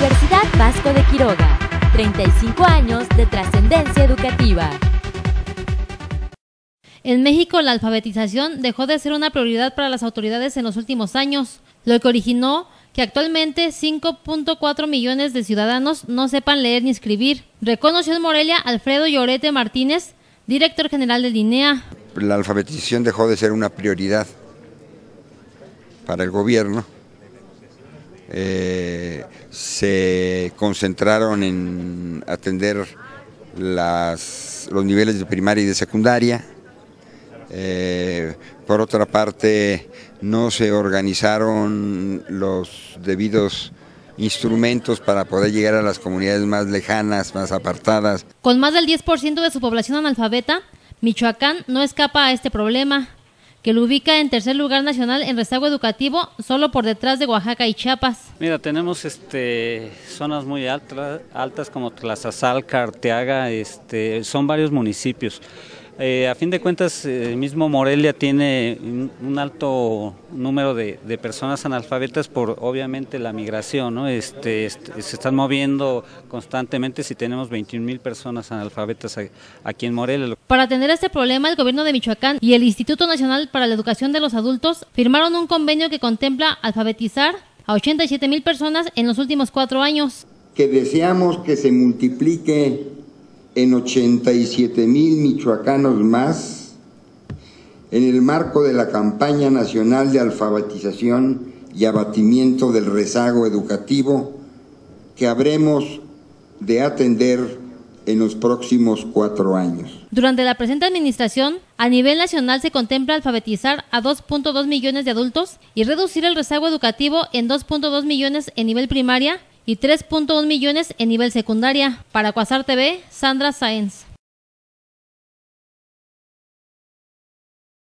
Universidad Vasco de Quiroga, 35 años de trascendencia educativa. En México, la alfabetización dejó de ser una prioridad para las autoridades en los últimos años, lo que originó que actualmente 5.4 millones de ciudadanos no sepan leer ni escribir. Reconoció en Morelia Alfredo Llorete Martínez, director general de DINEA. La alfabetización dejó de ser una prioridad para el gobierno eh, se concentraron en atender las, los niveles de primaria y de secundaria. Eh, por otra parte, no se organizaron los debidos instrumentos para poder llegar a las comunidades más lejanas, más apartadas. Con más del 10% de su población analfabeta, Michoacán no escapa a este problema, que lo ubica en tercer lugar nacional en rezago educativo, solo por detrás de Oaxaca y Chiapas. Mira, tenemos este, zonas muy altas, altas como Tlazazal, Carteaga, este, son varios municipios. Eh, a fin de cuentas, eh, el mismo Morelia tiene un, alto número de, personas analfabetas por obviamente la migración, ¿no? Este, se están moviendo constantemente si tenemos 21 mil personas analfabetas aquí en Morelia. Para atender este problema, el gobierno de Michoacán y el Instituto Nacional para la Educación de los Adultos firmaron un convenio que contempla alfabetizar a 87 mil personas en los últimos cuatro años. Que deseamos que se multiplique en 87 mil michoacanos más en el marco de la campaña nacional de alfabetización y abatimiento del rezago educativo que habremos de atender en los próximos cuatro años. Durante la presente administración, a nivel nacional se contempla alfabetizar a 2.2 millones de adultos y reducir el rezago educativo en 2.2 millones en nivel primaria y 3.1 millones en nivel secundaria. Para Cuasar TV, Sandra Sáenz.